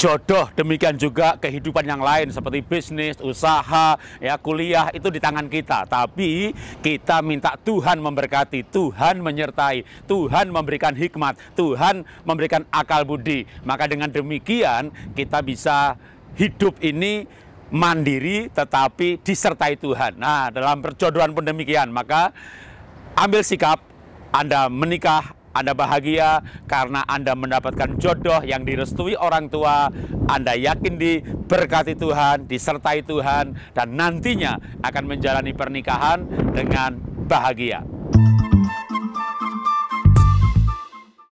jodoh demikian juga kehidupan yang lain seperti bisnis, usaha, ya kuliah itu di tangan kita. Tapi kita minta Tuhan memberkati, Tuhan menyertai, Tuhan memberikan hikmat, Tuhan memberikan akal budi. Maka dengan demikian kita bisa hidup ini mandiri tetapi disertai Tuhan. Nah, dalam perjodohan pun demikian, maka ambil sikap Anda menikah anda bahagia karena Anda mendapatkan jodoh yang direstui orang tua, Anda yakin diberkati Tuhan, disertai Tuhan, dan nantinya akan menjalani pernikahan dengan bahagia.